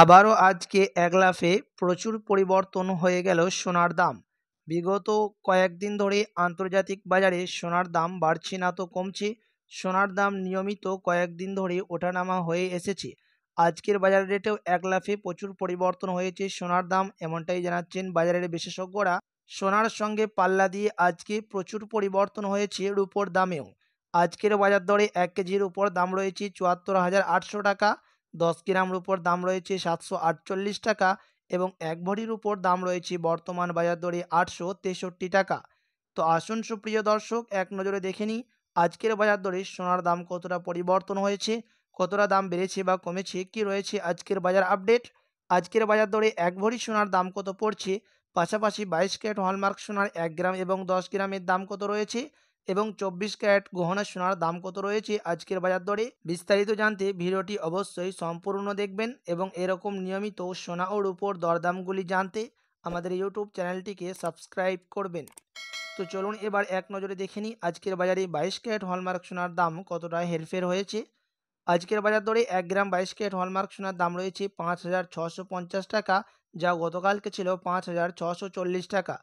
আবারও আজকে একলাফে প্রচুর পরিবর্তন হয়ে গেল সোনার দাম বিগত কয়েকদিন ধরে আন্তর্জাতিক বাজারে সোনার দাম বাড়ছে না তো কমছে সোনার দাম নিয়মিত কয়েকদিন ধরে ওঠানামা হয়ে এসেছে আজকের বাজার রেটেও একলাফে প্রচুর পরিবর্তন হয়েছে সোনার দাম এমনটাই জানাচ্ছেন বাজারের বিশেষজ্ঞরা সোনার সঙ্গে পাল্লা দিয়ে আজকে প্রচুর পরিবর্তন হয়েছে রুপোর দামেও আজকের বাজার দরে এক কেজির উপর দাম রয়েছে চুয়াত্তর হাজার আটশো টাকা দশ গ্রামের উপর দাম রয়েছে সাতশো আটচল্লিশ টাকা এবং এক ভরির উপর দাম রয়েছে বর্তমান বাজার দরে আটশো তেষট্টি টাকা তো আসুন সুপ্রিয় দর্শক এক নজরে দেখে নিই আজকের বাজার দরে সোনার দাম কতটা পরিবর্তন হয়েছে কতটা দাম বেড়েছে বা কমেছে কি রয়েছে আজকের বাজার আপডেট আজকের বাজার দরে এক ভরি সোনার দাম কত পড়ছে পাশাপাশি বাইশ ক্যারেট হলমার্ক সোনার এক গ্রাম এবং দশ গ্রামের দাম কত রয়েছে এবং চব্বিশ ক্যারেট গহনা সোনার দাম কত রয়েছে আজকের বাজার দরে বিস্তারিত জানতে ভিডিওটি অবশ্যই সম্পূর্ণ দেখবেন এবং এরকম নিয়মিত সোনা ও রূপোর দরদামগুলি জানতে আমাদের ইউটিউব চ্যানেলটিকে সাবস্ক্রাইব করবেন তো চলুন এবার এক নজরে দেখে নিই আজকের বাজারে বাইশ ক্যারেট হলমার্ক সোনার দাম কতটা হেরফের হয়েছে আজকের বাজার দরে এক গ্রাম বাইশ ক্যারেট হলমার্ক সোনার দাম রয়েছে পাঁচ টাকা যা গতকালকে ছিল পাঁচ টাকা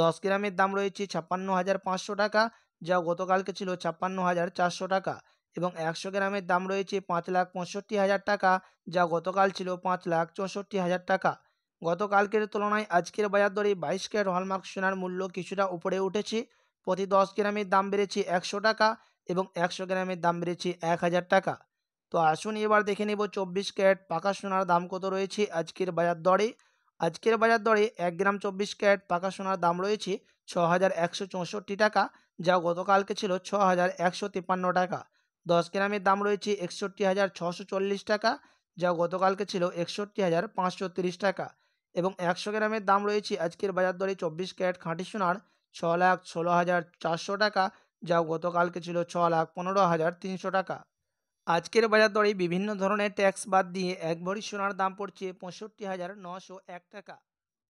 দশ গ্রামের দাম রয়েছে ছাপ্পান্ন হাজার পাঁচশো টাকা যা গতকালকে ছিল ছাপ্পান্ন হাজার চারশো টাকা এবং একশো গ্রামের দাম রয়েছে পাঁচ লাখ পঁয়ষট্টি হাজার টাকা যা গতকাল ছিল পাঁচ লাখ চৌষট্টি হাজার টাকা গতকালকের তুলনায় আজকের বাজার দরে বাইশ ক্যারেট হলমার্ক সোনার মূল্য কিছুটা উপরে উঠেছে প্রতি দশ গ্রামের দাম বেড়েছে একশো টাকা এবং একশো গ্রামের দাম বেড়েছে এক হাজার টাকা তো আসুন এবার দেখে নেব চব্বিশ ক্যারেট পাকা সোনার দাম কত রয়েছে আজকের বাজার দরে আজকের বাজার দরে এক গ্রাম চব্বিশ ক্যারেট পাকা সোনার দাম রয়েছে ছ হাজার একশো চৌষট্টি টাকা যা গতকালকে ছিল ছ হাজার একশো তিপ্পান্ন টাকা দশ গ্রামের দাম রয়েছে একষট্টি হাজার ছশো চল্লিশ টাকা যা গতকালকে ছিল একষট্টি হাজার পাঁচশো তিরিশ টাকা এবং একশো গ্রামের দাম রয়েছে আজকের বাজার দরে চব্বিশ ক্যারেট খাঁটি সোনার ছ লাখ ষোলো হাজার চারশো টাকা যা গতকালকে ছিল ছ লাখ পনেরো হাজার তিনশো টাকা আজকের বাজার দরে বিভিন্ন ধরনের ট্যাক্স বাদ দিয়ে এক ভরি সোনার দাম পড়ছে পঁয়ষট্টি হাজার নশো এক টাকা